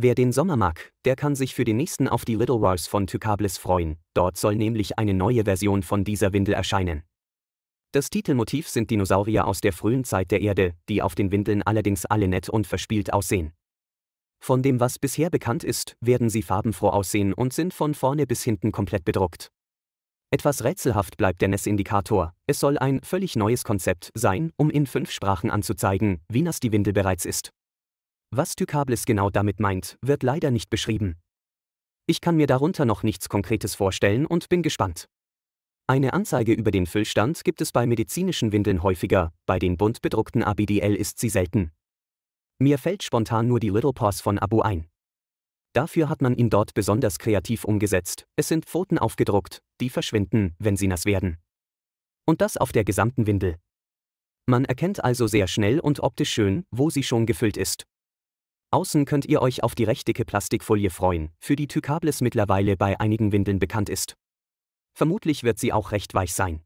Wer den Sommer mag, der kann sich für den nächsten auf die Little Wars von Tycablis freuen, dort soll nämlich eine neue Version von dieser Windel erscheinen. Das Titelmotiv sind Dinosaurier aus der frühen Zeit der Erde, die auf den Windeln allerdings alle nett und verspielt aussehen. Von dem, was bisher bekannt ist, werden sie farbenfroh aussehen und sind von vorne bis hinten komplett bedruckt. Etwas rätselhaft bleibt der NES-Indikator, es soll ein völlig neues Konzept sein, um in fünf Sprachen anzuzeigen, wie nass die Windel bereits ist. Was Tykables genau damit meint, wird leider nicht beschrieben. Ich kann mir darunter noch nichts Konkretes vorstellen und bin gespannt. Eine Anzeige über den Füllstand gibt es bei medizinischen Windeln häufiger, bei den bunt bedruckten ABDL ist sie selten. Mir fällt spontan nur die Little Paws von Abu ein. Dafür hat man ihn dort besonders kreativ umgesetzt, es sind Pfoten aufgedruckt, die verschwinden, wenn sie nass werden. Und das auf der gesamten Windel. Man erkennt also sehr schnell und optisch schön, wo sie schon gefüllt ist. Außen könnt ihr euch auf die rechtdicke Plastikfolie freuen, für die Tykables mittlerweile bei einigen Windeln bekannt ist. Vermutlich wird sie auch recht weich sein.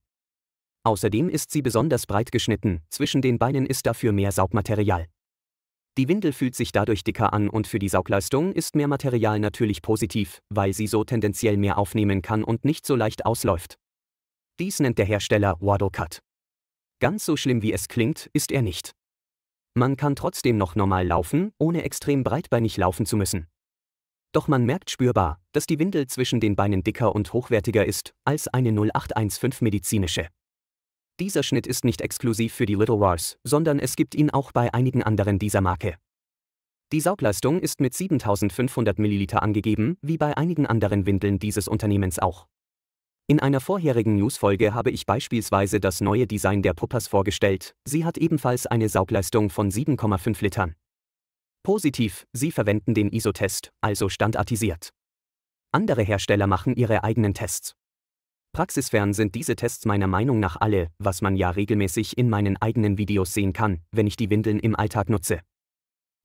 Außerdem ist sie besonders breit geschnitten, zwischen den Beinen ist dafür mehr Saugmaterial. Die Windel fühlt sich dadurch dicker an und für die Saugleistung ist mehr Material natürlich positiv, weil sie so tendenziell mehr aufnehmen kann und nicht so leicht ausläuft. Dies nennt der Hersteller Waddle Cut. Ganz so schlimm wie es klingt, ist er nicht. Man kann trotzdem noch normal laufen, ohne extrem breitbeinig laufen zu müssen. Doch man merkt spürbar, dass die Windel zwischen den Beinen dicker und hochwertiger ist als eine 0815 medizinische. Dieser Schnitt ist nicht exklusiv für die Little Wars, sondern es gibt ihn auch bei einigen anderen dieser Marke. Die Saugleistung ist mit 7500 ml angegeben, wie bei einigen anderen Windeln dieses Unternehmens auch. In einer vorherigen Newsfolge habe ich beispielsweise das neue Design der Puppers vorgestellt, sie hat ebenfalls eine Saugleistung von 7,5 Litern. Positiv, sie verwenden den ISO-Test, also standardisiert. Andere Hersteller machen ihre eigenen Tests. Praxisfern sind diese Tests meiner Meinung nach alle, was man ja regelmäßig in meinen eigenen Videos sehen kann, wenn ich die Windeln im Alltag nutze.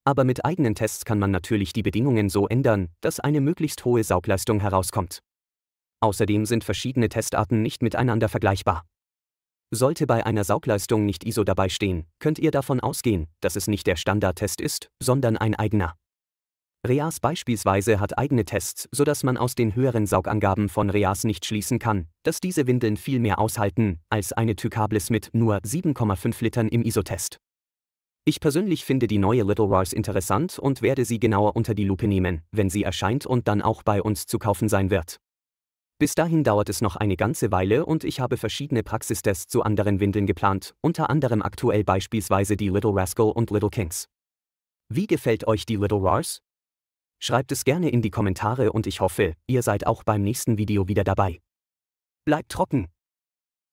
Aber mit eigenen Tests kann man natürlich die Bedingungen so ändern, dass eine möglichst hohe Saugleistung herauskommt. Außerdem sind verschiedene Testarten nicht miteinander vergleichbar. Sollte bei einer Saugleistung nicht ISO dabei stehen, könnt ihr davon ausgehen, dass es nicht der Standardtest ist, sondern ein eigener. REAS beispielsweise hat eigene Tests, sodass man aus den höheren Saugangaben von REAS nicht schließen kann, dass diese Windeln viel mehr aushalten als eine Tycablis mit nur 7,5 Litern im ISO-Test. Ich persönlich finde die neue Little Royce interessant und werde sie genauer unter die Lupe nehmen, wenn sie erscheint und dann auch bei uns zu kaufen sein wird. Bis dahin dauert es noch eine ganze Weile und ich habe verschiedene Praxistests zu anderen Windeln geplant, unter anderem aktuell beispielsweise die Little Rascal und Little Kings. Wie gefällt euch die Little Rars? Schreibt es gerne in die Kommentare und ich hoffe, ihr seid auch beim nächsten Video wieder dabei. Bleibt trocken!